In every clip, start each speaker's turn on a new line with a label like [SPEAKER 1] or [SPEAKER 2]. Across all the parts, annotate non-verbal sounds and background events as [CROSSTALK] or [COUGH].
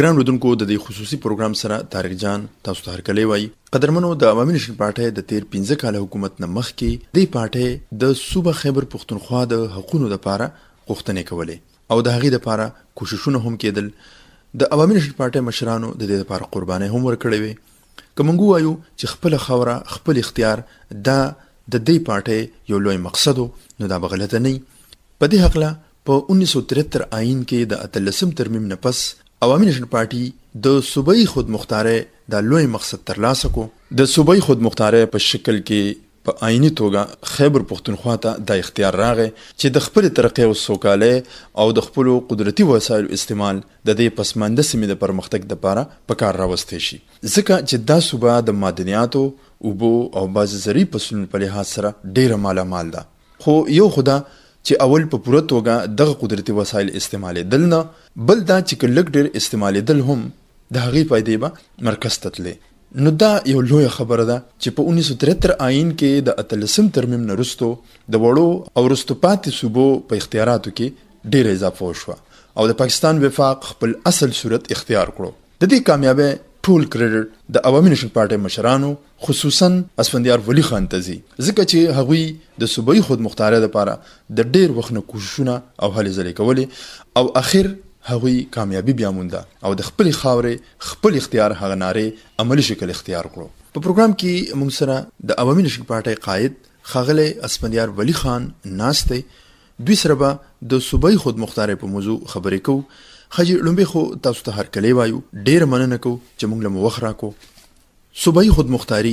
[SPEAKER 1] ګران رودونکو د دې خصوصي پروګرام سره طارق جان تاسو ته هرکلی وای قدرمنو د عوامي نشن پارټي د تیر 15 کال حکومت نه مخکې د پارټي د صوبه خیبر پښتونخوا د حقونو لپاره غوښتنې کولې او د هغې لپاره کوششونه هم کېدل د عوامي نشن پارټي مشرانو د دې لپاره قربانې هم ورکړې وي کومنګو وایو چې خپل خوره خپل اختیار دا د دې پارټي یو لوی مقصد نو دا بغلطه نه په دې حق په 1973 آئین کې د اتلسم ترمیم نه پس عوامي نشن پارټي د صوبایي خودمختارۍ د لوی مقصد ترلاسه کو د صوبایي خودمختارۍ په شکل کې په آئینی توګه خیبر پښتونخوا ته د اختیار راغې چې د خپل ترقې او سوکاله او د خپل قدرتي وسایل استعمال د دې پسمانده سیمې د پرمختګ لپاره په کار راوستي شي ځکه چې دا صوبه د مادنیاتو اوبو او باز زری پسونو په لحاظ سره ډیره مالامال ده خو یو خدا چې اول په پوره توګه دغه قدرتي وسایل استعمالېدل نه بل دا چې کلک ډیر استعمالېدل هم د هغې پایدې به مرکز ته تلې نو دا یو لوی خبره ده چې په 1973 آئین کې د اتلسم ترمیم نه رستو د وړو او رستوپاتې صوبو په اختیاراتو کې ډیره اضافه وشوه او د پاکستان وفاق خپل اصل صورت اختیار کړو د دې کامیابی ټول کریډټ د عوامي نشن پارټي مشرانو خصوصا اسفندیار ولی خان ته ځي ځکه چې هغوی د صوبایي خود مختاره لپاره د ډیر وخت نه کوششونه او هلې ځلې کولې او اخر هغوی کامیابی بیا مونده او د خپل خاورې خپل اختیار هغه ناره عملی شکل اختیار کړو په پروګرام کې موږ سره د عوامي نشن پارټي قائد خاغله اسپندیار ولی خان ناشته دوی سره به د صوبایي خود مختاره په موضوع خبرې کوو حاجی لومبي خو تاسو ته هرکلی وایو ډیر مننه کو چې موږ له موخرا کو صوبایي خود مختاری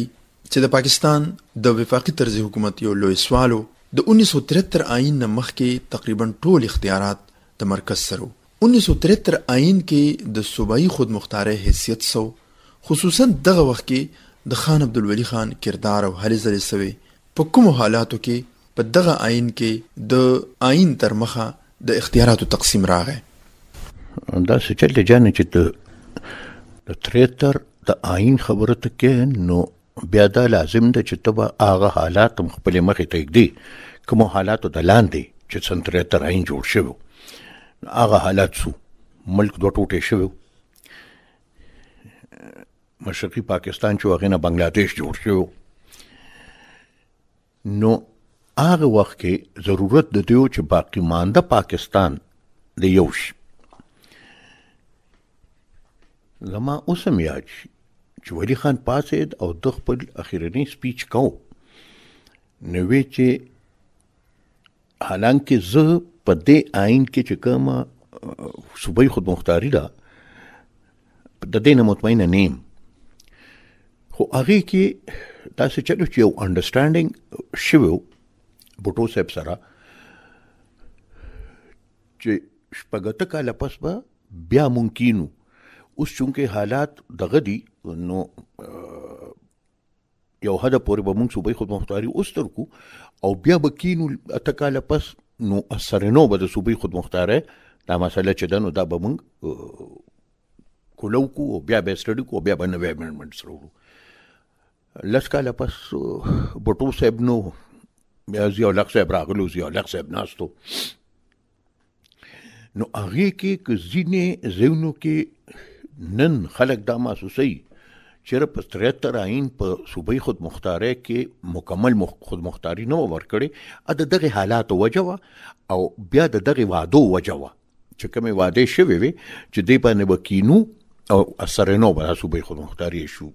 [SPEAKER 1] چې د پاکستان د وفاقي طرز حکومت یو لوی سوالو د 1973 آئین نه مخکې تقریبا ټول اختیارات د مرکز سره 1973 آئین کې د صوبایي خود مختاره حیثیت سو خصوصا دغه وخت کې د خان عبدالولي خان کردار او هلې ځلې سوي په کوم حالاتو کې په دغه آئین کې د آئین تر مخه د اختیاراتو تقسیم راغی همداسې چل جانې
[SPEAKER 2] چې د د تریتر د آئین خبره ته کې نو بیا دا لازم ده چې ته به هغه حالات هم خپل مخې ته ږدي کوم حالاتو د لاندې چې څنګه تریتر آئین جوړ شوی هغه حالات سو ملک دوه ټوټې شوی مشرقي پاکستان چې هغه نه بنگلاديش جوړ شو نو هغه وخت کې ضرورت د دیو چې باقی مانده پاکستان د یوش زما اوسم یاد شي چې ولی خان پاسید او د خپل اخیرنی سپیچ کو نو وی چې حالانکه زه په دې آئین کې چې کومه صوبایي خود مختاری ده د دې نه مطمئنه نیم خو هغه کې تاسو چلو چې یو انډرستانډینګ شیو بوټو صاحب سره چې شپږته کاله پس به بیا ممکنو اوس چونکه حالات دغه دي نو یو هدا پورې به موږ صوبې خود مختاری اوس ترکو او بیا به کینو اتکاله پس نو اثر نو به د صوبې خود مختاره دا مسله چې ده نو دا به موږ کولو کو او بیا به سټډي کو بیا به نو امندمنټس وروړو لسکاله پس بټو صاحب نو بیا زیو لک صاحب راغلو زیو لک صاحب ناستو نو هغه کې ځینې زینو کې نن خلک دا محسوسي چیرې په 73 آئین په صوبې خود مختاری کې مکمل خود مختاری نه ورکړي ا د دغه حالات وجوه او بیا د دغه وادو وجوه چې کومې واده شوي وي چې دی باندې وکینو او اثر نو به صوبې خود مختاری شو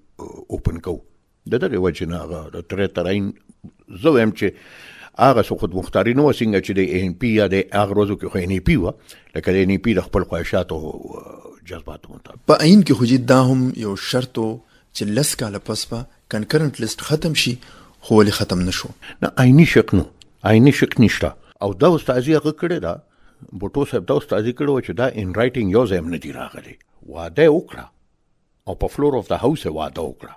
[SPEAKER 2] اوپن کو د دغه وجنه د 73 آئین زو هم چې هغه څه خود مختاری نو څنګه چې د
[SPEAKER 1] ان پی یا د هغه روزو کې خو ان پی و لکه د ان پی د خپل خواهشات او جذباتو مطابق په عین کې خو دا هم یو شرط چې لس کاله پس به کنکرنت لیست ختم شي خو ولې ختم نشو نه عیني شک نو عیني شک نشته او دا
[SPEAKER 2] استاذي هغه کړی دا بوټو صاحب دا استاذي کړو چې دا ان رائټینګ یو ځای نه دی راغلی واده وکړه او په فلور اف د هاوس واده وکړه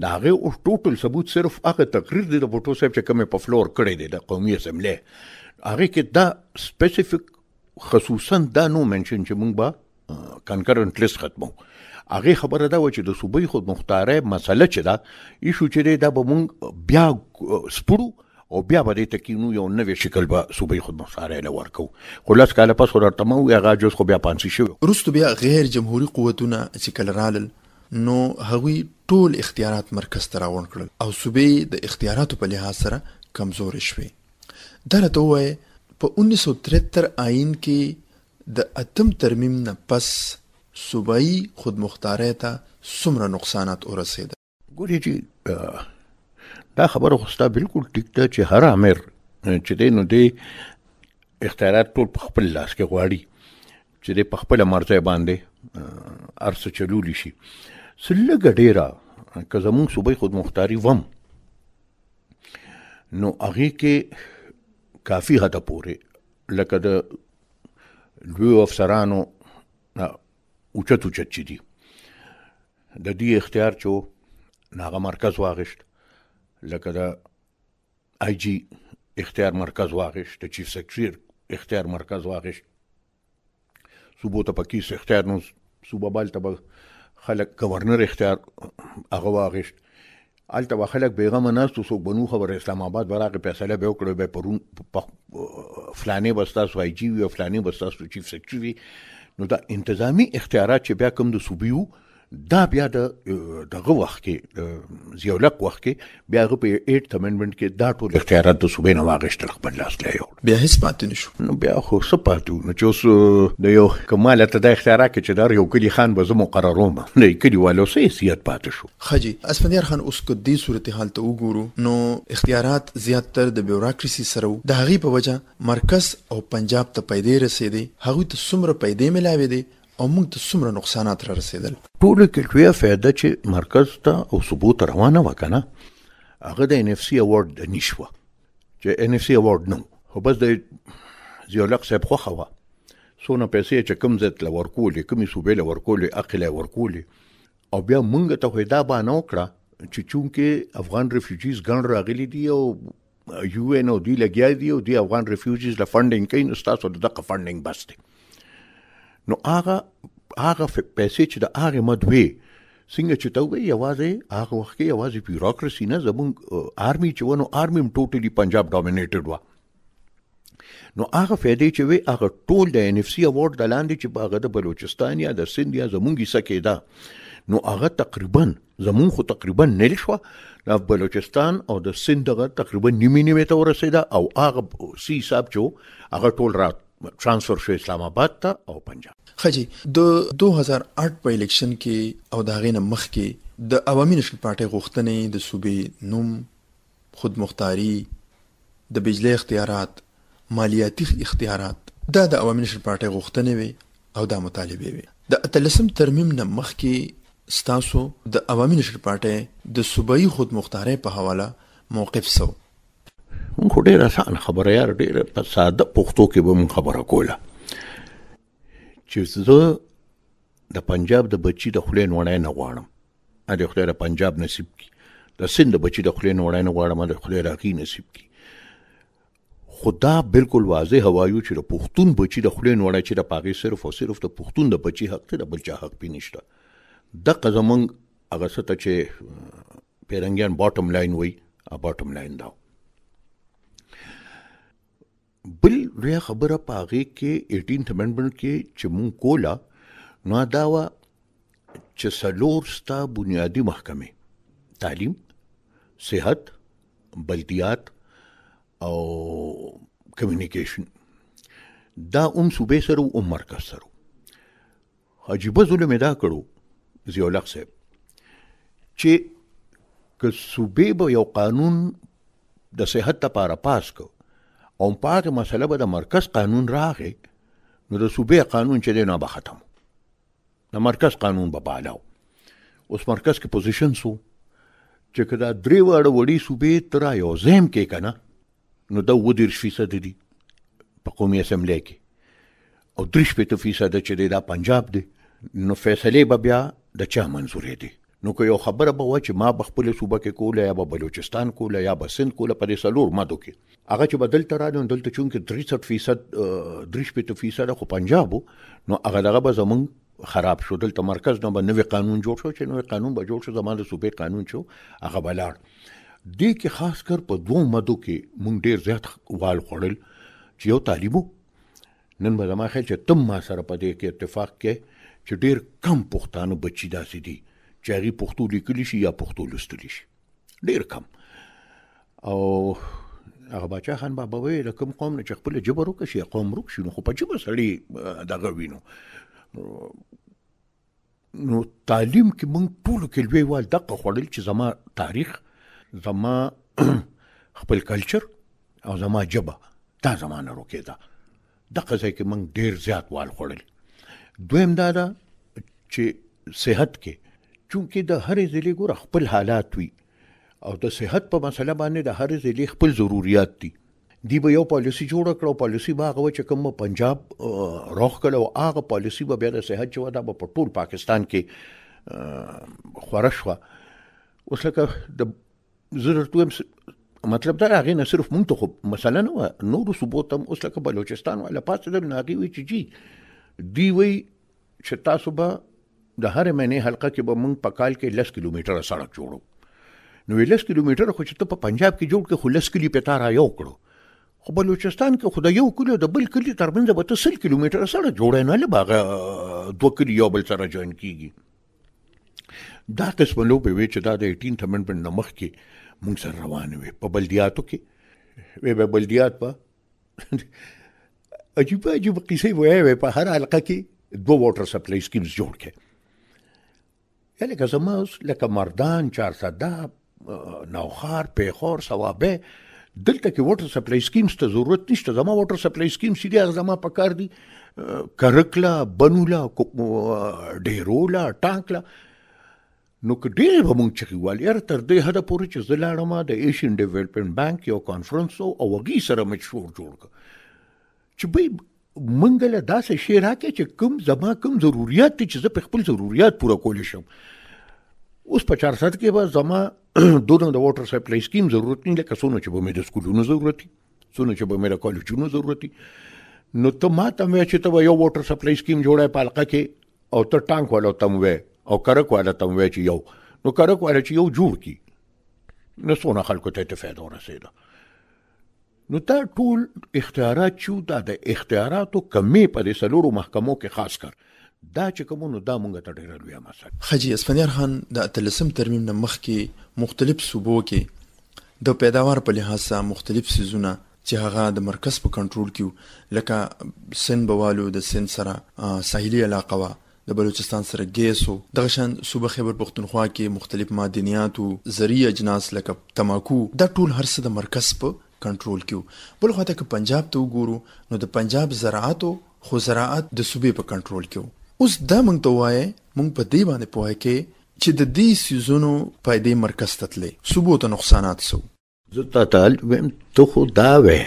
[SPEAKER 2] دا هغه او ټوټل ثبوت صرف هغه تقریر دی د بوټو صاحب چې کومه په فلور کړی دی د قومي اسمبلی هغه کې دا سپیسیفیک خصوصا دا نو منشن چې موږ با کنکرنت لیست ختمو هغه خبره دا و چې د صوبې خود مختاره مسله چې دا ایشو چې دا به موږ بیا سپړو او بیا به دې تکینو یو نوې شکل به صوبې خود مختاره له ورکو خلاص کاله پس ورته مو هغه جز خو بیا پانسی شو
[SPEAKER 1] روستو بیا غیر جمهوریت قوتونه چې کلرالل نو هغوی ټول اختیارات مرکز ته راوړ کړل او صوبې د اختیاراتو په لحاظ سره کمزورې شوې دا راته وای په 1973 آئین کې د اتم ترمیم نه پس صوبایي خودمختاري ته څومره نقصانات ورسېده
[SPEAKER 2] ګورې چې دا خبره خوستا بالکل ټیک ده چې هر امر چې دی نو دی اختیارات ټول په خپل لاس کې غواړي چې دی په خپل مرزه باندې ارسه چلولي شي سلګه ډیره که زمونږ صوبې خود مختاری وم نو هغه کې کافی هدا پورې لکه د لوی افسرانو اوچت اوچت چې دي د دې اختیار چې ناغه مرکز واغشت لکه د آی جی اختیار مرکز واغشت د چیف سیکرټری اختیار مرکز واغشت صوبو ته پکې اختیار نو صوبه بال ته خلک گورنر اختیار هغه واغشت الته به خلک بیغمه ناست څوک بنو خبر اسلام آباد براغه فیصله به وکړو به پرون فلانه بستا سو ای جی او فلانه بستا سو چیف سیکرټری نو دا انتظامی اختیارات چې بیا کوم د صوبیو دا بیا د دغه وخت کې زیولک وخت کې بیا په 8th امندمنت کې دا ټول اختیارات د صوبې نه واغشتل خپل لاس لای یو بیا هیڅ پاتې نشو نو بیا خو څه پاتې نو چې د یو کمال ته د اختیارات کې چې دا یو کلی خان به زمو مقرروم نه [LAUGHS] کلی والو سیاست پاتې شو
[SPEAKER 1] خجی اسپندیار خان اوس کو دې صورتحال ته وګورو نو اختیارات زیات تر د بیوروکراسي سره د هغه په وجه مرکز او پنجاب ته پیدا رسیدي هغه ته څومره پیدا ملاوي دي او موږ ته څومره نقصانات را رسیدل
[SPEAKER 2] ټول کې لویه فایده چې مرکز ته او ثبوت روانه وکنه هغه د ان اف سی اوارد نشوه چې ان اف سی اوارد نو خو بس د زیولق صاحب خو خوا سونه پیسې چې کوم ځای ته ورکولې کومې صوبې له ورکولې عقل ورکولې او بیا موږ ته هدا با نه وکړه چې چونکې افغان ریفیوجیز ګڼ راغلي دي او یو ان او دی لګیا دی او دی افغان ریفیوجیز له فاندینګ کوي نو تاسو دغه فاندینګ بس دی نو هغه هغه پیسې چې د هغه مدوي څنګه چې ته وی یوازې هغه وخت کې یوازې بیوروکراسي نه زموږ آرمي چې ونه آرمي ټوټلی پنجاب ډومینیټډ و نو هغه فائدې چې وی هغه ټول د ان اف سی اوارډ د لاندې چې باغ د بلوچستان یا د سند یا زمونږی سکیدا نو هغه تقریبا زمون خو تقریبا نل شو د بلوچستان او د سند هغه تقریبا نیمه نیمه ته ورسېده او هغه سی حساب چې
[SPEAKER 1] هغه ټول رات ترانسفر شو اسلام آباد ته او پنجاب خجی د 2008 په الیکشن کې او داغې نه مخ کې د عوامي نشل پارټي غوښتنې د صوبې نوم خود مختاری د بجلی اختیارات مالیاتي اختیارات دا د عوامي نشل پارټي غوښتنې وي او دا مطالبه وي د اتلسم ترمیم نه مخ کې ستاسو د عوامي نشل پارټي د صوبایي خود مختاری په حواله موقف سو
[SPEAKER 2] مونږ ډېر آسان خبره یار ډېر په ساده پښتو کې به مونږ خبره کوله چې زه د پنجاب د بچی د خلې نوړای نه غواړم ا دې خلې د پنجاب نصیب کی د سند بچی د خلې نوړای نه غواړم د خلې راکی نصیب کی خدا بالکل واضح هوایو چې د پښتون بچی د خلې نوړای چې د پاغي صرف او صرف د پښتون د بچی حق ته د بل چا حق پې نشته د قزمنګ هغه څه ته چې پیرنګیان باټم لاین وای ا باټم لاین داو بل لوی خبره پاغه کې 18th امندمنت کې چې مون کولا نو دا و چې سلور ستا بنیادی محکمه تعلیم صحت بلدیات او کمیونیکیشن دا اوم صوبې سره او مرکز سره عجیب ظلم دا کړو زیولق صاحب چې که صوبې به یو قانون د صحت لپاره پاس کو او په هغه مسله به د مرکز قانون راغی نو د صوبې قانون چې دی نو به ختم د مرکز قانون به بالاو اوس مرکز کې پوزیشن سو چې کدا درې وړ وړي صوبې تر یو زم کې کنه نو دا و دیر فیصد دی په قومي اسمبلی کې او درې شپږ فیصد چې دی دا پنجاب دی نو فیصله به بیا د چا منزورې دي نو که یو خبره به و چې ما بخپل صوبه کې کوله یا په بلوچستان کوله یا په سند کوله په دې سلور مادو کې هغه چې بدل تر راځي دلته چون کې 63% 3% خو پنجابو نو هغه دغه به زمونږ خراب شو دلته مرکز نو به نوې قانون جوړ شو چې نوې قانون به جوړ شو زموږ د صوبې قانون شو هغه بلار دې کې خاص کر په دوو مادو کې مونږ ډیر زیات وال خړل چې یو طالبو نن به زما خیال چې تم ما سره په دې کې اتفاق کې چې ډیر کم پښتانه بچی داسې دي چې هغه پښتو لیکلی شي یا پښتو لستلی شي ډیر کم او هغه بچا خان بابا وی لکم قوم نه چې خپل جبر وکشي قوم روک شي نو خو په جبر سړی دغه وینو نو تعلیم کې مونږ ټول کې لوی وال دغه خړل چې زما تاریخ زما [CLEARS THROAT] خپل کلچر او زما جبه دا زمانه روکې ده دغه ځای کې مونږ ډیر زیات وال خړل دویم دا ده چې صحت کې چونکې د هرې ضلع ګوره خپل حالات وي او د صحت په مسله باندې د هرې ضلع خپل ضرورت دي دی به یو پالیسی جوړ کړو پالیسی به هغه چې کوم پنجاب روخ کړو هغه پالیسی به بیا د صحت چې ودا په ټول پاکستان کې خورشوه اوس لکه د ضرورت مطلب دا هغه نه صرف مونږ ته خو مثلا نو نور ثبوت هم اوس لکه بلوچستان ولا پاتې د ناغي وی چې جی دی وی چې تاسو به د هر مینه حلقه کې به موږ په کال کې 10 کیلومتره سړک جوړو نو 10 کیلومتره خو چې ته په پنجاب کې جوړ کې خو 10 کلی پتا را یو کړو خو بلوچستان کې خدای یو کلی د بل کلی ترمنځ به ته 10 کیلومتره سړک جوړې نه لباغه دوه کلی یو بل سره جوین کیږي دا قسم لوبه وی چې دا د 18th امندمنت نه مخکې موږ سره روان وي په بلدیاتو کې وی په بلدیات په [LAUGHS] عجیب عجیب قصې وایې په هر حلقه کې دوه واټر سپلای سکیمز جوړ کړي یا لکه زما اوس لکه مردان چارسده نوخار پیخور سوابه دلته کې واټر سپلای سکیمز ته ضرورت نشته زما واټر سپلای سکیم سیدی هغه زما په کار دي کرکلا بنولا ډیرولا ټانکلا نو که ډیر به مونږ چغې وال یاره تر دې حده پورې چې زه لاړم د ایشین ډیولپمنټ بانک یو کانفرنس او هغې سره مې شور جوړ کړ چې بای مونږ له داسې شی راکې چې کوم زما کوم ضرورت چې زه په خپل ضرورت پوره کول شم اوس په 400 کې به زما [CLEARS THROAT] دونو د واټر سپلای سکیم ضرورت نه لکه سونه چې به مې د سکولونو ضرورت دي سونه چې به مې د کالجونو ضرورت دي نو ته ما ته مې چې ته یو واټر سپلای سکیم جوړه پالقه کې او ته ټانک والو تم وې او کرک والو تم وې چې یو نو کرک والو چې یو جوړ کی نو سونه خلکو ته ته فائدہ ورسېده نو دا ټول اختیارات چې دا د اختیاراتو کمی په سلورو محکمو کې خاص کر
[SPEAKER 1] دا چې کومونو دا مونږ ته ډیره لوی مسله خجی اسفنیار خان د اتلسم ترمیم نه مخکې مختلف صوبو کې د پیداوار په لحاظ مختلف سيزونه چې هغه د مرکز په کنټرول کې لکه سن بوالو د سن سره ساحلي علاقه وا د بلوچستان سره ګیسو د غشن صوبه خیبر پختونخوا کې مختلف مادنیات او زری اجناس لکه تماکو د ټول هرڅه د مرکز په کنټرول کیو بل خو ته ک پنجاب ته وګورو نو د پنجاب زراعت خو زراعت د صوبې په کنټرول کیو اوس دا مونږ ته وایي مونږ په دې باندې پوهه کې چې د دې سيزونو پایدې مرکز ته تلې ثبوت نقصانات سو
[SPEAKER 2] زتا تعال ويم ته خو دا وې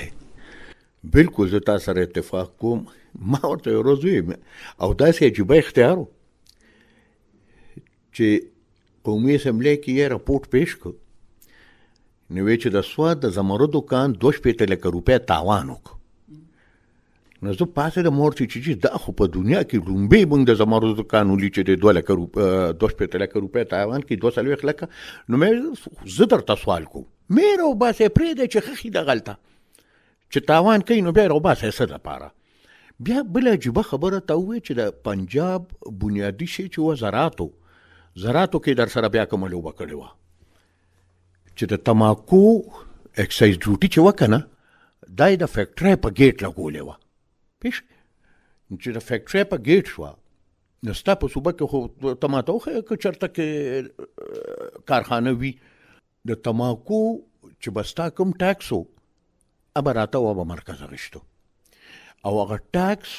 [SPEAKER 2] بالکل زتا سره اتفاق کوم ما ورته روزوي او دا سه چې به اختیارو چې قومي سملې کې یې راپورټ پېښ کړ نو چې د سواد د زمرد دکان 250 لک روپیا تاوان وک نو زه پاسه د مور چې چې د خو په دنیا کې لومبه بنګ د زمرد دکان ولې چې 2 لک روپیا 250 لک روپیا تاوان کې 200 لک نو مې زه درته سوال کوم مې رو باسه پرې د چې خخي د غلطه چې تاوان کوي نو بیا رو باسه څه د پاره بیا بل عجیب خبره ته وې چې د پنجاب بنیادی شی چې وزارتو زراتو کې در سره بیا کومه لوبه کړې و چې د تماکو اکسایز ډیوټي چې وکنه دا د فیکټری په گیټ لګولې و پېښ چې د فیکټری په گیټ شو نو ستا په صوبه کې خو تماتو خو چرته کې کارخانه وی د تماکو چې بستا کوم ټاکسو ابراته و به مرکز غشتو او هغه ټاکس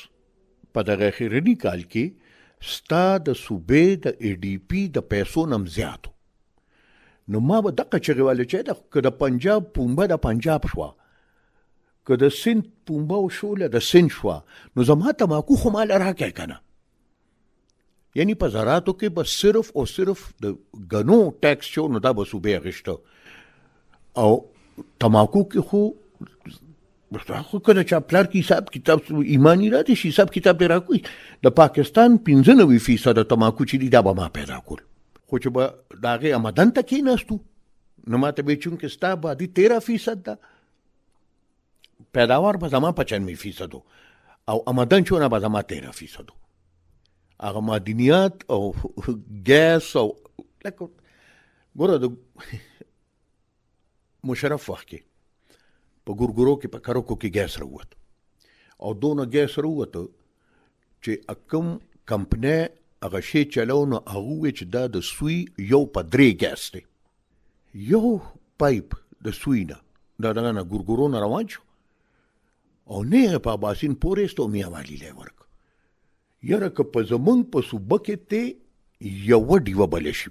[SPEAKER 2] په دغه خیرنی کال کې ستا د صوبې د ای ډی پی د پیسو نم زیاتو نو ما به دغه چغې والي چې د که د پنجاب پومبه د پنجاب شوه که د سند پومبه او شوله د سند شوه نو زما تماکو خو مال راکې کنه یعنی په زراعتو کې به صرف او صرف د غنو ټیکس شو نو دا به صوبې غشته او تماکو کې خو خو کله چې پلار کې حساب کتاب ایمانی را دي شي حساب کتاب دی راکوي د پاکستان 95% د تماکو چې دی دا به ما پیدا کول خو چې به د هغې آمدن ته کېناستو نو ما ته به چونکې ستا بادي تیرہ فیصد ده پیداوار به زما پچنوي فیصد او آمدن چونه به زما تیرہ فیصد هغه معدنیات او ګیس او لکه ګوره د [LAUGHS] مشرف وخت کې په ګورګورو کې په کروکو کې ګیس راووت او دونه ګیس راووت چې اکم کمپنۍ هغه شی چلو نو هغه چې دا د سوی یو په درې ګاس دی یو پایپ د سوی نه دا دغه نه ګورګورونه روان شو او نه په باسین پورې ستو میا والی لې ورک یره که په زمونږ په صوبه کې ته یو ډیوه بل شي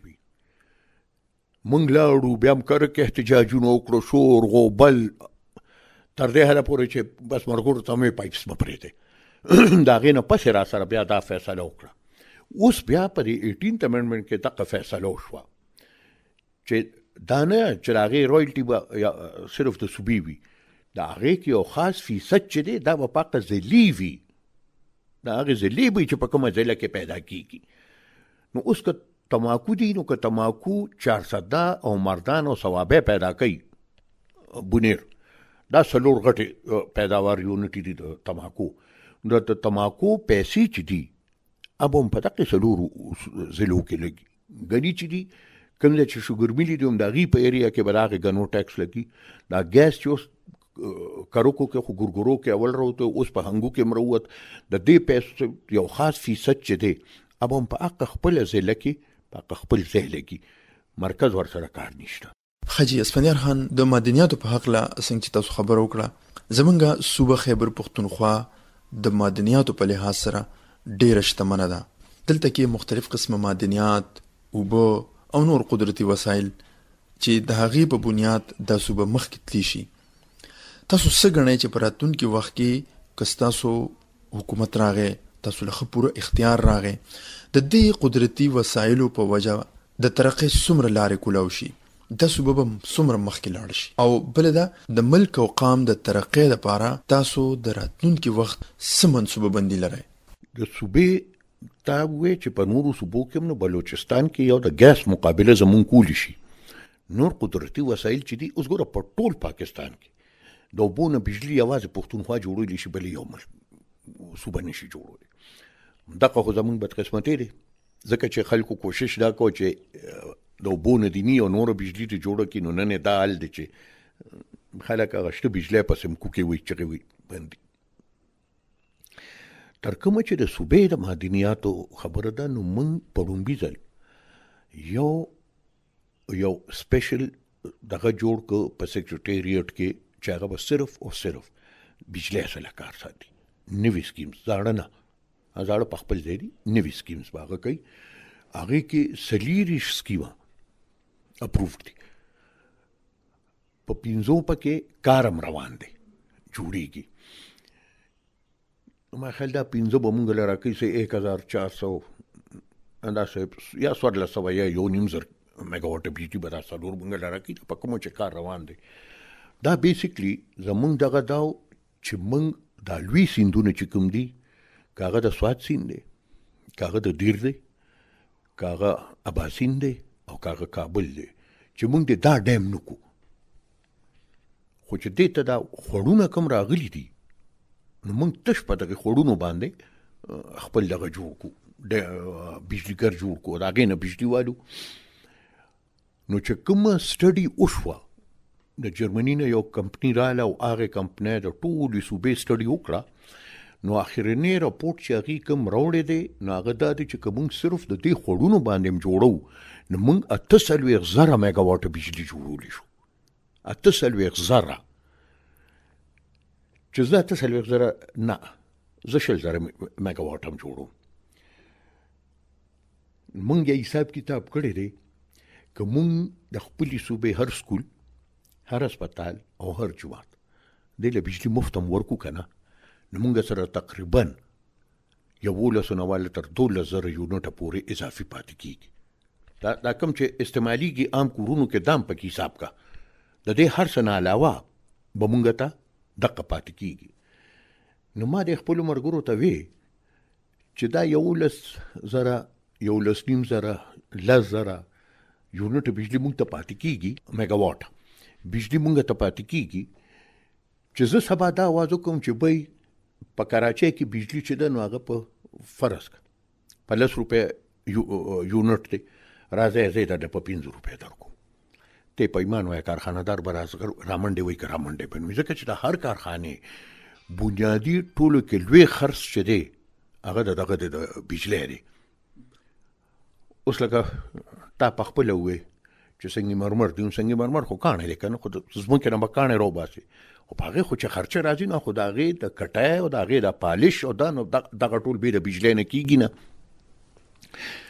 [SPEAKER 2] مونږ لاړو بیا هم کار کې احتجاجونه وکړو شور غوبل تر دې هره پورې چې بس مرګور ته مې پایپس مپریته دا غینه پسې را سره بیا دا فیصله وکړه اوس بیا پر 18th امندمنت کې دغه فیصله وشو چې دا نه چې راغې رویلټي صرف د صوبې وي دا هغه کې یو خاص فیصد چې دی دا په پاکه ځلی وي دا هغه ځلی وي چې په کومه ځله کې پیدا کیږي نو اوس که تماکو دی نو که تماکو 400 او مردان او ثوابه پیدا کوي بونیر دا سلور غټي پیداوار یونټي دي تماکو نو د تماکو پیسې چې دي ابوم په دقه سلور زلو کې لګي غنی چې دي کوم چې شوګر ملي دي هم دا غي په ایریا کې براغه غنو ټیکس لګي دا ګیس چې کاروکو کې خو ګورګورو کې اول وروته اوس په هنګو کې مروت د دې پیسې یو خاص فیصد چې دی ابوم په اق خپل
[SPEAKER 1] زله کې په اق خپل زله کې مرکز ور سره کار نشته خجی اسپانیار خان د مدنیاتو په حق لا څنګه چې تاسو خبر وکړه زمونږه صوبه خیبر پختونخوا د مدنیاتو په لحاظ سره ډیره شتمنه ده دلته کې مختلف قسمه معدنیات اوبه او نور قدرتي وسایل چې د هغې په بنیاد د صوبه مخکې تلی شي تاسو څنګه غنئ چې پراتون کې وخت کې کستاسو حکومت راغې تاسو له پوره اختیار راغې د دې قدرتي وسایلو په وجه د ترقې سمره لارې کولاو شي د سبب سمره مخکې لاړ شي او بل دا د ملک او قام د ترقې لپاره تاسو د راتلونکي وخت سمن سبب بندي لرئ د صوبې تا وې چې په نورو صوبو کې
[SPEAKER 2] نو بلوچستان کې یو د ګاس مقابله زمون کولی شي نور قدرتي وسایل چې دي اوس ګوره په ټول پاکستان کې د وبونه بجلی اواز پښتونخوا جوړول شي بل یو مل صوبه نشي جوړول دغه خو زمون بد قسمتې دي ځکه چې خلکو کوشش دا کو چې د وبونه دینی او نور بجلی ته جوړه کینو نه نه دا حل دي چې خلک هغه شته بجلی پسم کوکي وي چې وي باندې تر کومه چې د صوبې د مدنياتو خبره ده نو موږ په لومبي ځل یو یو سپیشل دغه جوړ کو په سیکریټریټ کې چې هغه صرف او صرف بجلی سره کار ساتي نوي سکیمز زړه نه زړه په خپل ځای دي نوي سکیمز باغه کوي هغه کې سلیریش سکیما اپروفډ دي په پینځو پکې کارم روان دي جوړیږي ما خیال دا پنځه به مونږ لره کې سه 1400 انداسه یا سوار لا سوا یا یو نیم زر میگاواټ بیجی به دا څلور مونږ لره کې په کوم چې کار روان دی دا بیسیکلی زمونږ دغه داو چې مونږ دا لوی سیندونه چې کوم دي کاغه د سواد سیند دی کاغه د دیر دی کاغه اباسین دی او کاغه کابل دی چې مونږ دا ډیم نکو خو چې دې ته دا خړونه کم راغلی دي نو موږ تش په دغه خړونو باندې خپل دغه جوړ کو د بجلیګر جوړ کو راګې نه بجلی والو نو چې کوم سټډي وشوه د جرمني نه یو کمپنی رااله او هغه کمپنی د ټولې صوبې سټډي وکړه نو اخرنی راپورټ چې هغه کوم راوړې دی نو هغه دا دی چې کوم صرف د دې خړونو باندې جوړو نو موږ اته سلوي زره میگاواټ بجلی جوړول شو اته سلوي زره چې زه ته سلوي زره نه زه شل زره میگا واټ هم جوړوم مونږ یې حساب کتاب کړی دی چې مونږ د خپلې صوبې هر سکول هر هسپتال او هر جوات دې له بجلی مفتم ورکو کنه نو مونږ سره تقریبا یولس نواله تر 2000 یونټه پورې اضافي پاتې کیږي دا دا کم چې استعمالي کې عام کورونو کې دام پکې حساب کا د دې هر سنه علاوه بمونګه ته دقه پاتې کیږي نو ما د خپل مرګرو ته وی چې دا یولس زره یولس نیم زره لز زره یونټ بجلی مونږ ته پاتې کیږي میگا واټ بجلی مونږ ته پاتې کیږي چې زه سبا دا आवाज کوم چې بې په کراچۍ کې بجلی چې ده نو هغه په فرض په لس روپې یونټ دی راځي زه دا په 5 روپې درکو ته پیمان وای کارخانهدار به رامنډې وای که رامنډې به نوم ځکه چې د هر کارخانې بنیادی ټولو کې لوی خرڅ چې دی هغه د دغه د بجلی دی اوس لکه تا په خپله ووایې چې سنګي مرمر دی سنګي مرمر خو کاڼې دی که نه خو زموږ نه به کاڼې روباسي خو په هغې خو چې خرچه راځي نه خو د هغې د کټای او د هغې د پالش او دا نو دغه ټول بې د بجلی نه کېږي نه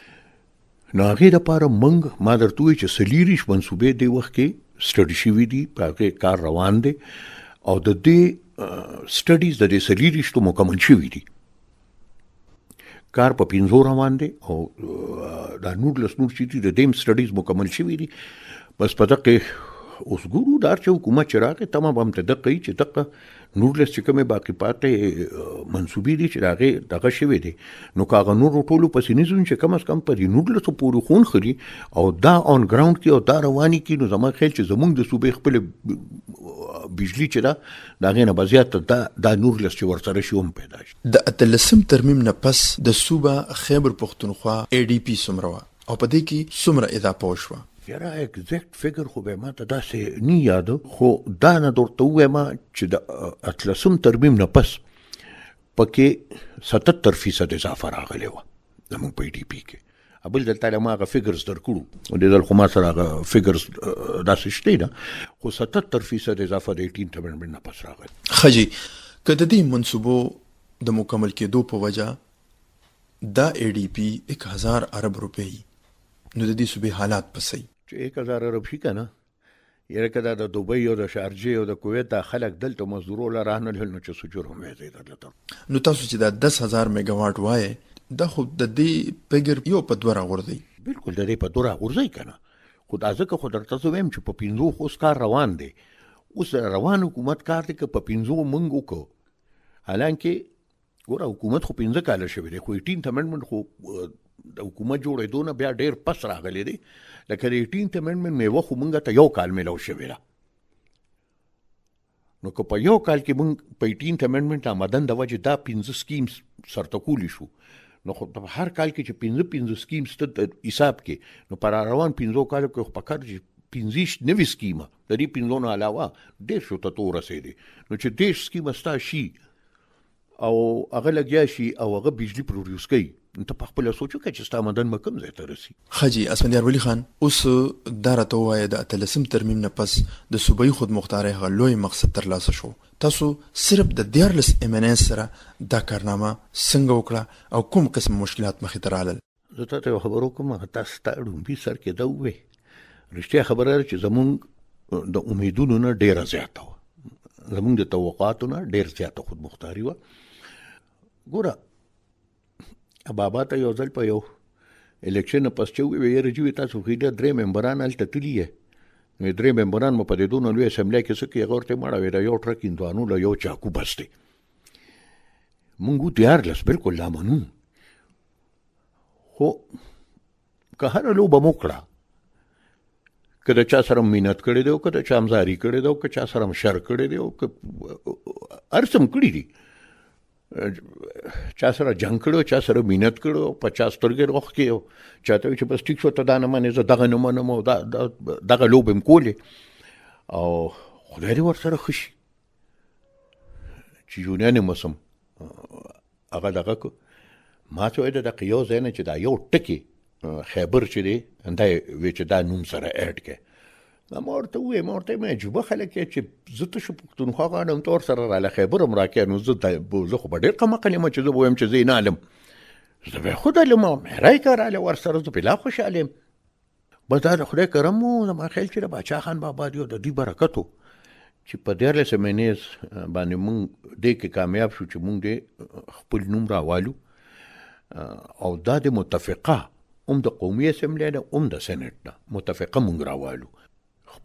[SPEAKER 2] نو هغه د پاره منګ ما درته وی چې سلیریش منصوبې دی وخت کې سټډي شوی دی پاګه کار روان دی او د دې سټډیز د دې سلیریش ته مکمل شوی دی کار په پینځو روان دی او دا نور لس نور چې دی د دې سټډیز مکمل شوی دی بس پدې کې اوس ګورو دا چې حکومت چې راغی تمام هم ته دقه چې دقه نور لس چې کومه باقی پاتې منسوبې دي چې راغی دغه شوی دی نو کاغه نور ټولو پسې نه ځون چې کم از کم په نور لس پورې خون خري او دا آن ګراوند کې او دا رواني کې نو زما خیال چې زمونږ د صوبې
[SPEAKER 1] خپل بجلی چې دا دا غینه بزیات دا دا نور لس چې ورسره شوم پیدا شي د اتلسم ترمیم نه پس د صوبه خیبر پختونخوا ای ډی پی سمروا او په دې کې څومره اضافه وشوه
[SPEAKER 2] یاره اگزیکټ فګر خو به ما ته داسې نه یاد خو دا نه درته وایم چې د اطلسم ترمیم نه پس پکې 77 فیصد اضافه راغلی و زموږ په ډي پی کې ابل دلته له ما هغه فګرز درکړو د دل خو ما سره هغه فګرز داسې شته دا خو 77 فیصد اضافه د 18 ترمیم نه پس راغلی
[SPEAKER 1] خجی کله دې منسوبو د مکمل کېدو په وجہ دا ای ډی پی 1000 ارب روپۍ نو د دې صوبې حالات پسې چې
[SPEAKER 2] 1000 عرب شي کنه یره کدا د دوبۍ او د شارجې او د کویت د خلک دلته مزدورو لره نه لهل نو چې سجور هم دی دلته
[SPEAKER 1] نو تاسو چې د 10000 میگاواټ وای د خو د دې پګر یو په دوره غورځي بالکل د دې په دوره غورځي کنه خو دا ځکه خو درته زویم چې په 15 خو کار روان
[SPEAKER 2] دی اوس روان حکومت کار دی چې په 15 منګو کو حالانکه ګوره حکومت خو 15 کال شوی دی خو 18 تمنمن خو د حکومت جوړېدو نه بیا ډېر پس راغلی دی لکه د ایټینت امنډمنټ میوه خو مونږ ته یو کال میلو شوې ده نو که په یو کال کې مونږ په ایټینت امنډمنټ آمدن د وجې دا پنځه سکیمز سرته کولی شو نو خو هر کال کې چې پنځه پنځه سکیمز ته حساب کې نو پر روان پنځو کالو کې په کار پنځه نوې سکیمه د دې پنځو نه علاوه ډېر شو ته تو رسېدې نو چې ډېر سکیمه ستا شي او هغه لګیا شي او هغه بجلی پروډوس کوي ته په خپل سوچو کې چې ستا مدن مکم زه ته
[SPEAKER 1] رسی خجی اسمندیار ولی خان اوس دره ته وای د اتلسم ترمیم نه پس د صوبایي خود مختاری غلوې مقصد تر لاسه شو تاسو صرف د دیرلس ام ان سره دا کارنامه څنګه وکړه او کوم قسم مشکلات مخې ته راغلل
[SPEAKER 2] زه ته خبرو کوم تاسو ته ډومبي سر کې دا وې رښتیا خبره چې زمونږ د امیدونو نه ډیره زیاته و زمونږ د توقعاتو نه ډیر زیاته خود مختاری و ګوره بابا ته یو ځل په یو الیکشن نه پس چې وی یې رجوې تاسو خو دې درې ممبران الته تلی نو درې ممبران مو په دې دونه لوی اسمبلی کې څه کې غورته ماړه وی دا یو ټرک اندوانو له یو چاکو بسته مونږ تیار لس بالکل لا منو خو که هر لو به موکړه کله چا سره مینت کړي دی او کله چا امزاري کړي دی او کله چا سره شر کړي دی او ارسم کړي دی چا سره جنگ کړو چا سره مینت کړو 50 ترګې روخ کېو چاته چې بس ټیک شو ته دا نه منې زه دغه نه منم دا دغه لوب هم کولې او خدای دې ورسره خوشي چې یونان موسم هغه دغه کو ما ته د دقیو زنه چې دا یو ټکی خیبر چې دی انده وی چې دا نوم سره اډ کې و ما ورته وې ما ورته مې جوبه خلک چې زه ته شو پښتونخوا غواړم تور سره را لخه برم راکې نو زه زه خو ډېر کم کلمه چې زه وایم چې زه نه علم زه به خود علم مهرای کار علي ور سره زه بلا خوشاله بس دا خدای کرم مو ما خیال چې بچا خان بابا دیو د دې برکتو چې په ډېر لسه مینې باندې مونږ دې کې کامیاب شو چې مونږ دې خپل نوم راوالو او دا د متفقه هم د قومي اسمبلی ده هم د سنټ ده متفقه مونږ راوالو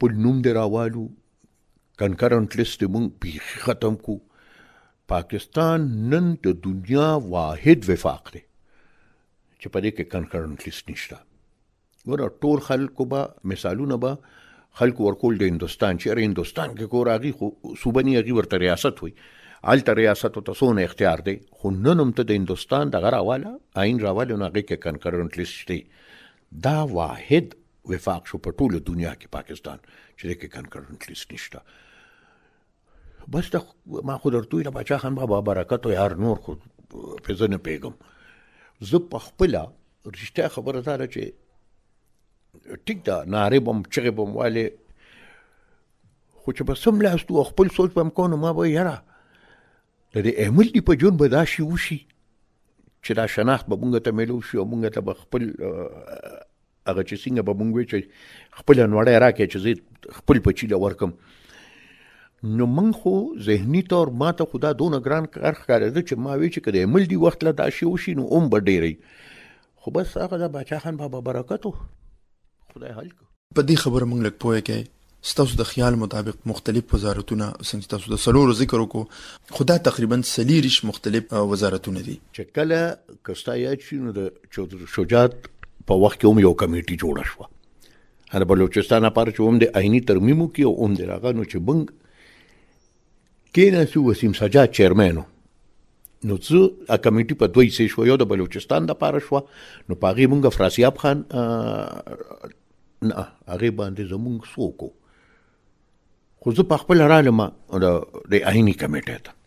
[SPEAKER 2] خپل نوم دی راوالو کنکرنت لیست مونږ بیخي ختم کو پاکستان نن د دنیا واحد وفاق دی چې په دې کې کنکرنت لیست نشته ګوره ټول خلکو به مثالونه به خلکو ورکول د هندستان چې هندستان کې کور هغې خو صوبني هغې ورته ریاست وي هلته ریاست ته څونه اختیار دی خو نن هم ته د هندستان دغه راواله آین راواله نو هغې کې کنکرنت لیست شته دا واحد وفاق شو په ټوله دنیا کې پاکستان چې کې کنکرنټ لیست نشته بس دا ما خو درته نه بچا خان بابا برکت او یار نور خو په زنه پیغام زه په خپل رښتیا خبره ده چې ټیک دا ناره بم چې بم والے خو چې په سم لاس تو خپل سوچ پم کو نو ما به یاره د دې احمد دی په جون به دا شي وشي چې دا شناخت به مونږ ته ملو شي او مونږ ته خپل هغه چې څنګه به مونږ وی چې خپل نوړې راکې چې زه خپل پچی له ورکم نو مونږ خو زهنی طور ماته خدا دون ګران کار ښکاره ده چې ما وی چې کله عمل دی وخت لا دا شی وشي نو اوم به ډېری خو بس هغه د بچا خان بابا
[SPEAKER 1] برکتو خدای حل کو په دې خبره مونږ لک پوهه کې ستاسو د خیال مطابق مختلف وزارتونه څنګه تاسو د سلور ذکر وکړو خدا تقریبا سلیریش مختلف وزارتونه دي چې کله
[SPEAKER 2] کستایا چې نو د شجاعت په وخت کې هم یو کمیټي جوړه شوه هر بلوچستان لپاره چې هم د عیني ترمیمو کې او هم د راغ نو چې بنګ کېناسو وسیم سجاد چیرمنو نو څو ا کمیټي په دوی سه شو یو د بلوچستان د پاره شو نو پاغي مونږه فراسیاب خان نه هغه باندې زمونږ سوکو خو زه په خپل رااله ما د عیني کمیټه ته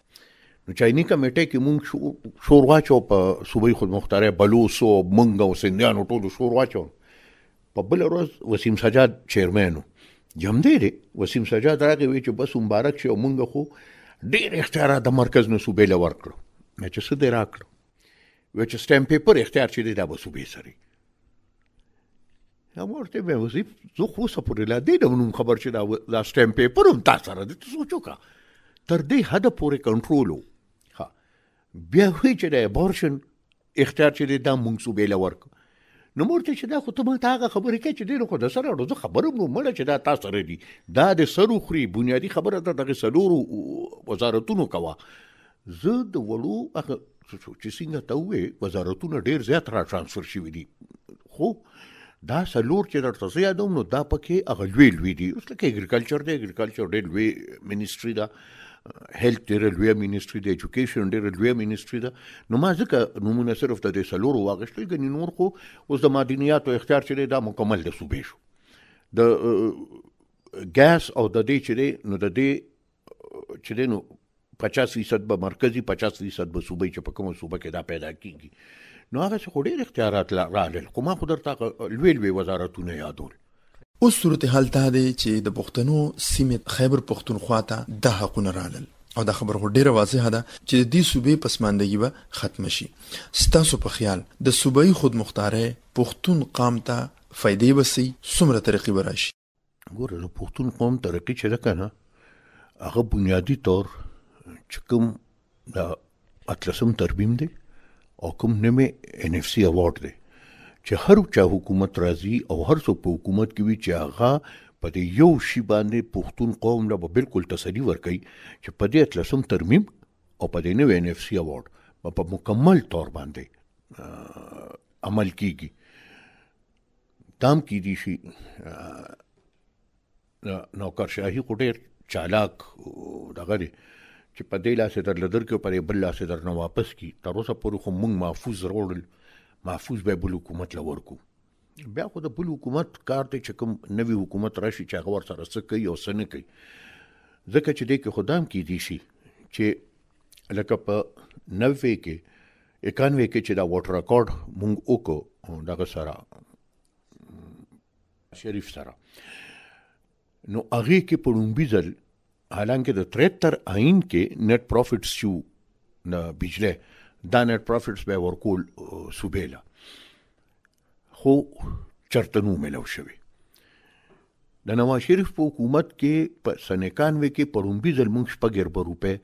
[SPEAKER 2] نو چایني کمیټه کې مونږ شوروا چو په صوبې خود مختار بلوسو مونږ او سندیانو ټولو شوروا چو په بل ورځ وسیم سجاد چیرمنو جم دې وسیم سجاد راغی وی چې بس مبارک شه مونږ خو ډېر اختیارات د مرکز نه صوبې له ورکړو مې چې څه دې راکړو وی چې سټیم پیپر اختیار چې دې دا به صوبې سره هم ورته مې وسیم زه خو څه پرې لا دې د خبر چې دا سټیم پیپر هم تاسو سره دې سوچو کا تر دې حد پورې کنټرولو بیا وی چې د ابورشن اختیار چې د منسوبې لورک نو مرته چې دا خو ته مال تاغه خبرې کې چې دین خو د سره ورځ خبرو نو مړه چې دا تاسو سره دي دا د سرو خري بنیادی خبره ده دغه سلورو وزارتونو کوا زه د وړو هغه چې څنګه ته وې وزارتونه ډیر زیات را ترانسفر شوي دي خو دا سلور چې درته زه یادوم نو دا پکې اغلوی لوی دي اوس لکه اګریکلچر دی اګریکلچر ډېر لوی منیسټری دا هیلت ډیر لوی منیسټری د এډوকেশن ډیر لوی منیسټری ده نو ما ځکه نمونه صرف د سلور واغښتل غني نور خو اوس د مدنيات او اختیار چې دا مکمل د صوبې شو د ګاس او د دې چې نو د دې چې نو 50% به مرکزی 50% به صوبې چې په کومه صوبه کې دا پیدا کیږي نو هغه څه ډیر اختیارات لرل خو ما خو درته لوی لوی وزارتونه یادول
[SPEAKER 1] اوس صورتحال ته دی چې د پښتنو سیمه خیبر پښتونخوا ته د حقونه رالل او دا خبر هو ډیره واضحه ده چې د صوبې پسماندګي به ختم شي ستاسو په خیال د صوبایي خودمختاره پښتون قام ته فائدې وسی څومره طریقې براشي ګوره د پښتون قوم ترقی چې ده کنه
[SPEAKER 2] هغه بنیادی طور چې کوم د اطلسم تربیم دی او کوم نیمه ان اف سی اوارد دی چې هر چا حکومت راځي او هر څو په حکومت کې وي چې هغه په دې یو شی باندې پښتون قوم له بالکل تسلی ورکړي چې په دې اتلسم ترمیم او په دې نوې ان اف سی اوارډ په مکمل تور باندې عمل کیږي تام کی دي شي نوکر شاهي کوټیر چالاک دغه چې په دې لاسه در لدر کې پرې بل لاسه در نه واپس کی تر اوسه پورې خو مونږ محفوظ وروړل محفوظ به بل حکومت لورکو بیا خو د بل حکومت کار دی چې کوم نوی حکومت راشي چې هغه ور سره څه کوي او څه نه کوي ځکه چې دې کې خدام کې دي شي چې لکه په 90 کې 91 کې چې دا واټر ریکارډ مونږ وکړو دغه سره شریف سره نو هغه کې په لومبي ځل حالانکه د 73 آئین کې نت پروفټ شو نه بجلی دا نت پروفټس به ورکول صوبې له خو چرته نو ملو شوی د نواز شریف په حکومت کې په سن 91 کې پرومبي زلمون شپګر په روپې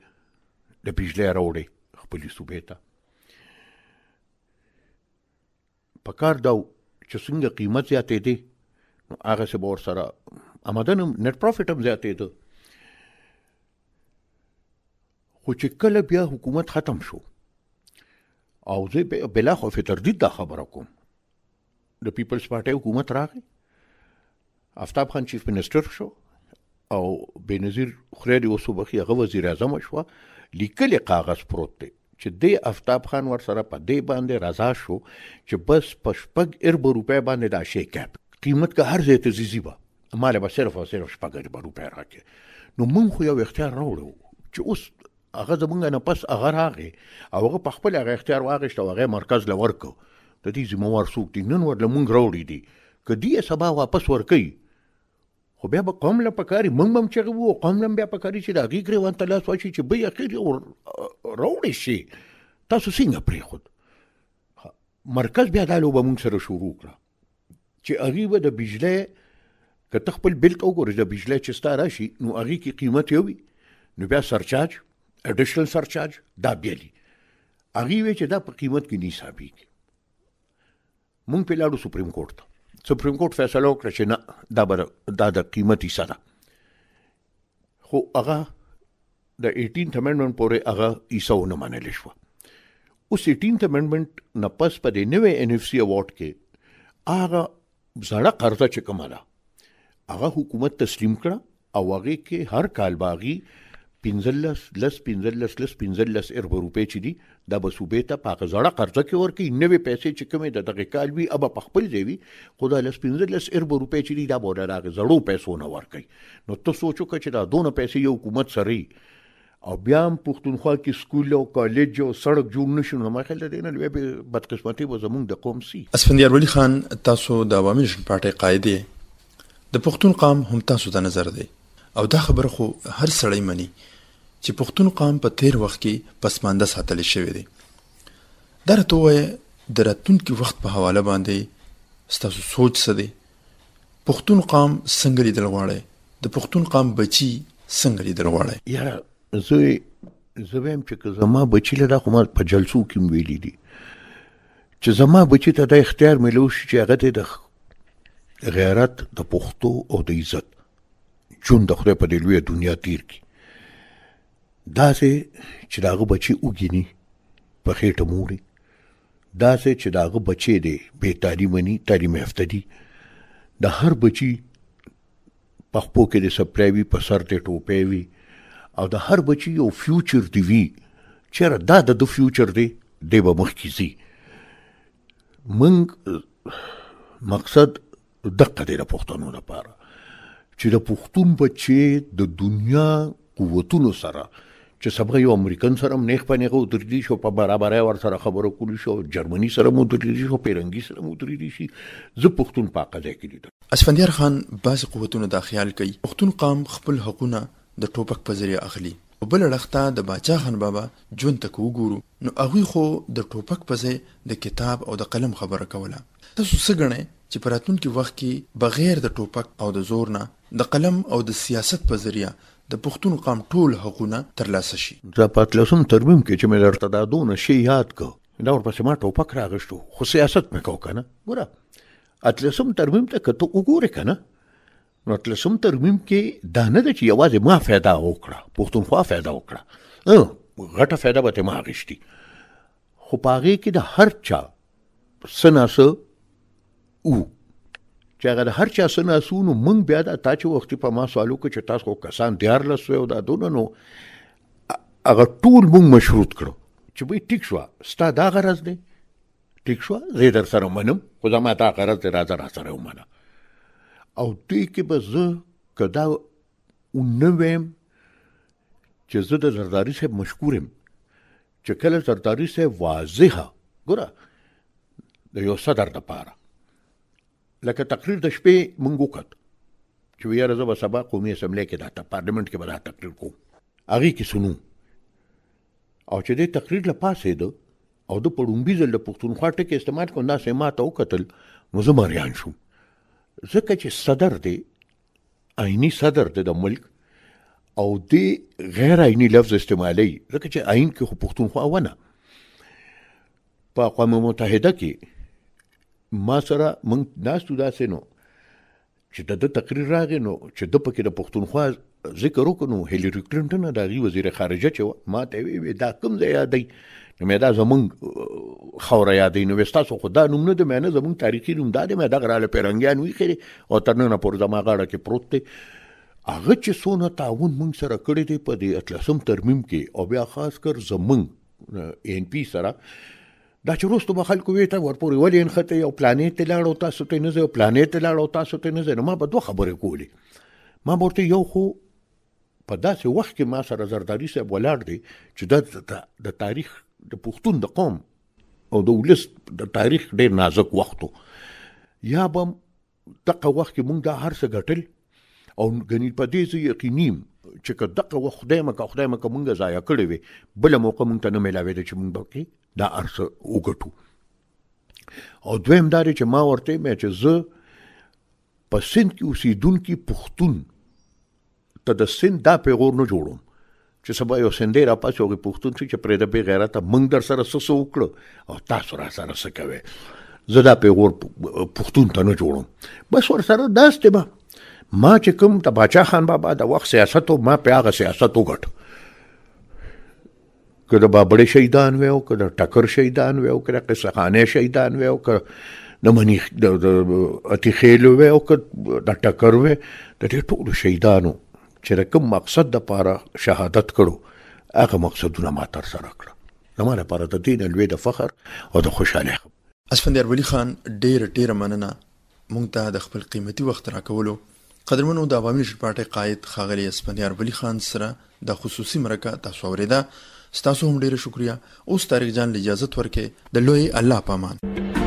[SPEAKER 2] د پښلې راوړې خپل صوبې ته پکار دا چې څنګه قیمت زیاتې دي هغه څه بور سره آمدن نت پروفټ هم زیاتې ده خو چې کله بیا حکومت ختم شو او زه بلا خوف تردید دا خبره کوم د پیپلز پارټي حکومت راغی افتاب خان چیف منسٹر شو او بنظیر خریدي اوسو بخي هغه وزیر اعظم شو لیکل کاغذ پروت دی چې د افتاب خان ور سره په دې باندې رضا شو چې بس پشپګ ارب روپې باندې دا شی کپ قیمت کا هر ځای ته زیزی با مال به صرف او صرف شپګ ارب روپې راکې نو مونږ خو یو اختیار راوړو چې اوس هغه زمونږ نه پس هغه راغې او هغه په خپل هغه اختیار واغښت او هغه مرکز لور کو د دې زموږ څوک دي نن ور لمونږ راوړي دي کدی سبا واپس ورکي خو بیا به قوم له پکاري مونږ هم چغه وو قوم له بیا پکاري چې دا غیګری وان تلاس واشي چې به اخیر راوړي شي تاسو څنګه پریخود مرکز بیا دالو به مونږ سره شروع کړ چې هغه به د بجلی که تخپل بل کو ګورې د بجلی چې ستا راشي نو هغه کې قیمت یوي نو بیا سرچاج اډیشنل سرچارج دا بیلی هغه وی چې دا په قیمت کې نه ثابت مونږ په لاړو سپریم کورټ ته سپریم کورټ فیصله وکړه چې نه دا بر دا د قیمتي سره خو هغه د 18th امندمنت پورې هغه ایساونه منل شو اوس 18th امندمنت نه پس په دې نوې ان اف سی اوارډ کې هغه زړه قرضه چې کومه هغه حکومت تسلیم کړه او هغه کې هر کال باغی 15 لس 15 لس 15 اربه روپۍ چې دي دا به صوبې ته په غزړه قرضه کې ورکړي نوې پیسې چې کومې د دغه کال وي ابا په خپل ځای وي خدا لس 15 لس اربه روپۍ چې دي دا به د غزړو پیسو نه ورکړي نو ته سوچو چې دا دونه پیسې یو حکومت سره او بیا هم پښتونخوا کې سکول او کالج او سړک جوړ نشو نو مخه لري نه لوي بدقسمتي و زمونږ د قوم سي
[SPEAKER 1] اسفندیار ولی خان تاسو د عوامي نشن پارټي قائد د پښتون قام هم تاسو د نظر دی او دا خبره خو هر سړی مني چې پښتون قام په تیر وخت کې پسمانده ساتل شوی دی درته وای درتون کې وخت په حواله باندې ستاسو سوچ څه دی پښتون قام څنګه لیدل غواړي د پښتون قام بچي څنګه لیدل غواړي
[SPEAKER 2] یاره
[SPEAKER 1] زه
[SPEAKER 2] زویم چې زما
[SPEAKER 1] بچی له خو ما په
[SPEAKER 2] جلسو کې ویلې دي چې زما بچی ته د اختیار ملو شي چې هغه د غیرت د پښتو او د عزت جون د خره په دې لوی دنیا تیر کی داسې چې داغه بچي وګینی په خېټه موري داسې چې داغه بچي دی به تعلیمني تعلیم یافته دي د هر بچي په خپل کې د سپریوي په سر ته ټوپې وي او د هر بچي یو فیوچر دی وی چیرې دا د فیوچر دی دی به مخکې زی منګ مقصد دقه دی د پښتنو لپاره چې د پښتون بچي د دنیا قوتونو سره چې سبا یو امریکن سره هم نیخ پنیغه وترلی شو په برابرۍ ور سره خبرو کولی شو جرمني سره مو وترلی شو پیرنګي سره مو وترلی شي زه پښتون پاکه کې
[SPEAKER 1] لیدم اسفندیار خان بعض قوتونو دا خیال کوي پښتون قام خپل حقونه د ټوپک په ذریعہ اخلي په بل لخته د باچا خان بابا جون تک وګورو نو هغه خو د ټوپک په ځای د کتاب او د قلم خبره کوله تاسو څه غنئ چې پراتون کې وخت کې بغیر د ټوپک او د زور نه د قلم او د سیاست په ذریعہ د پښتون قام ټول حقونه ترلاسه شي
[SPEAKER 2] د پاتلسم ترمیم کې چې مې درته دا دونه شی یاد کو دا ورپسې ما ټوپک راغشتو خو سیاست مې کو کنه ګوره اتلسم ترمیم ته کته وګوره کنه نو اتلسم ترمیم کې دا نه ده چې یوازې ما फायदा وکړه پښتونخوا फायदा وکړه غټه फायदा به ما غشتي خو پاغه کې د هر چا سناسه او چې هغه د هر چا سناسونو مونږ بیا د تا چې وخت په ما سوالو کې چې تاسو کسان دیار لسو او دا دونه نو هغه ټول مونږ مشروط کړو چې به ټیک شو ستا دا غرض دی ټیک شو زه در سره منم خو دا ما دا غرض دی راځه را سره ومنه او دوی کې به زه کدا ونوم چې زه د زرداری صاحب مشکور یم چې کله زرداری صاحب واضحه ګوره د یو صدر د پاره لکه تقریر د شپې مونږ وکړ چې ویره زه به سبا قومي اسمبلی کې دا پارلیمنت کې به دا تقریر کوم هغه کې سنو او چې د تقریر له پاسې ده او د پړومبي ځل د پښتونخوا ټکی استعمال کوم دا سیما ته وکتل نو زه مریان شوم ځکه چې صدر دی آینی صدر دی د ملک او دی غیر آینی لفظ استعمالی ځکه چې آین کې خو پښتونخوا ونه په اقوام متحده کې ما سره مونږ ناستو داسې نو چې د د تقریر راغی نو چې د پکې د پښتونخوا ذکر وکړو هیلری کلینټن د غي وزیر خارجه چې ما ته وی دا کوم ځای یادای نو مې دا زمونږ خوره یادې نو وستاسو خدا نوم نه د مې نه زمونږ تاریخي نوم دا مې دا غراله پیرنګیان وی خري او تر نه پور زما غاړه کې پروت دی هغه چې څونه تعاون مونږ سره کړی دی په دې اطلسم ترمیم کې او بیا خاص کر زمونږ ان پی سره دا چې روستو به خلکو ویته ورپورې ولې انخته یو پلانې ته لاړو تاسو ته نه ځو پلانې ته لاړو تاسو ته نه ځو ما به دوه خبرې کولې ما ورته یو خو په داسې وخت کې ما سره زرداری صاحب ولاړ دی چې دا د تاریخ د پښتون د قوم او د ولس د تاریخ ډېر نازک وختو یا به دغه وخت کې مونږ دا هر څه ګټل او غنی په دې زه یقینیم چې که دغه وخت خدای مکه خدای مکه مونږ ضایع کړی وي بل موقع مونږ ته نه ملاوي چې مونږ به دا ارسه وګټو او دویم دا چې ما ورته مې چې زه په سند کې اوسیدونکو پښتون ته د سند دا پیغور نه جوړوم چې سبا یو سندې را پاتې او پښتون چې پرې د بی غیرت منګ در سره سس وکړه او تاسو را سره څه کوي زه دا پیغور پښتون ته نه جوړوم بس ور سره داسته ما چې کوم ته باچا خان بابا د وخت سیاست او ما په هغه سیاست وګټ که د بابړې شهیدان وو که د ټکر شهیدان وو که د قصه خانه شهیدان وو که د منیخ د اتی خیل وو که د ټکر وو د دې ټول شهیدانو چې کوم مقصد د پاره شهادت کړو هغه مقصدونه ما تر سره کړ زموږ لپاره د دین لوی د فخر او د خوشاله
[SPEAKER 1] اسفندیار ولی خان ډیر ډیر مننه مونږ ته د خپل قیمتي وخت راکولو قدرمنو د عوامي شپاټې قائد خاغلی اسفندیار ولی خان سره د خصوصي مرکه تاسو ورېده ستاسو هم ډیره شکریا اوس تاریخ جان اجازه ورکې د لوی الله پامان